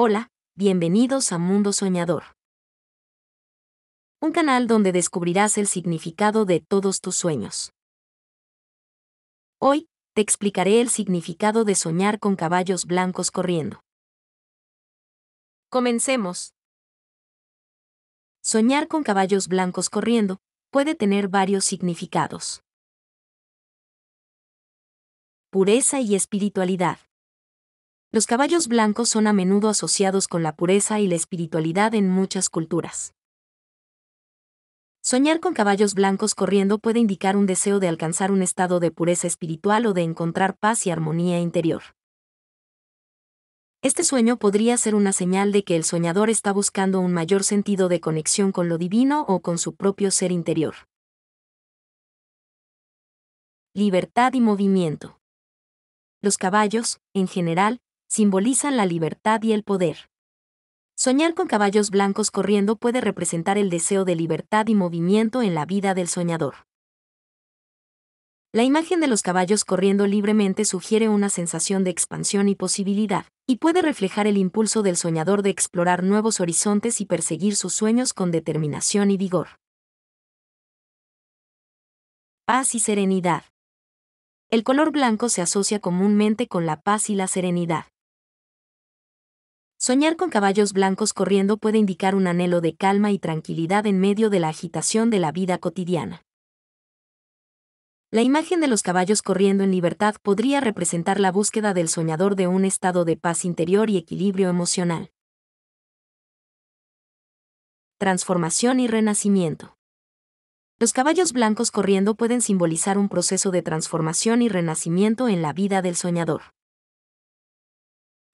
Hola, bienvenidos a Mundo Soñador. Un canal donde descubrirás el significado de todos tus sueños. Hoy, te explicaré el significado de soñar con caballos blancos corriendo. Comencemos. Soñar con caballos blancos corriendo puede tener varios significados. Pureza y espiritualidad. Los caballos blancos son a menudo asociados con la pureza y la espiritualidad en muchas culturas. Soñar con caballos blancos corriendo puede indicar un deseo de alcanzar un estado de pureza espiritual o de encontrar paz y armonía interior. Este sueño podría ser una señal de que el soñador está buscando un mayor sentido de conexión con lo divino o con su propio ser interior. Libertad y movimiento. Los caballos, en general, simbolizan la libertad y el poder. Soñar con caballos blancos corriendo puede representar el deseo de libertad y movimiento en la vida del soñador. La imagen de los caballos corriendo libremente sugiere una sensación de expansión y posibilidad, y puede reflejar el impulso del soñador de explorar nuevos horizontes y perseguir sus sueños con determinación y vigor. Paz y serenidad. El color blanco se asocia comúnmente con la paz y la serenidad. Soñar con caballos blancos corriendo puede indicar un anhelo de calma y tranquilidad en medio de la agitación de la vida cotidiana. La imagen de los caballos corriendo en libertad podría representar la búsqueda del soñador de un estado de paz interior y equilibrio emocional. Transformación y renacimiento. Los caballos blancos corriendo pueden simbolizar un proceso de transformación y renacimiento en la vida del soñador.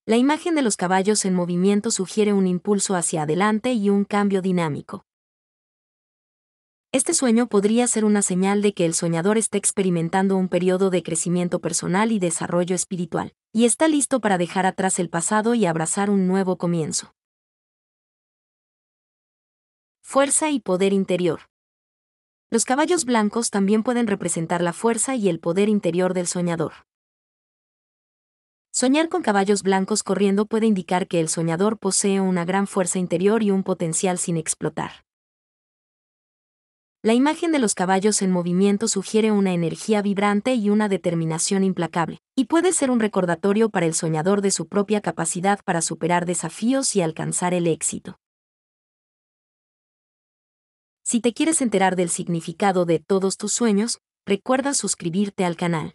La imagen de los caballos en movimiento sugiere un impulso hacia adelante y un cambio dinámico. Este sueño podría ser una señal de que el soñador está experimentando un periodo de crecimiento personal y desarrollo espiritual, y está listo para dejar atrás el pasado y abrazar un nuevo comienzo. Fuerza y poder interior. Los caballos blancos también pueden representar la fuerza y el poder interior del soñador. Soñar con caballos blancos corriendo puede indicar que el soñador posee una gran fuerza interior y un potencial sin explotar. La imagen de los caballos en movimiento sugiere una energía vibrante y una determinación implacable, y puede ser un recordatorio para el soñador de su propia capacidad para superar desafíos y alcanzar el éxito. Si te quieres enterar del significado de todos tus sueños, recuerda suscribirte al canal.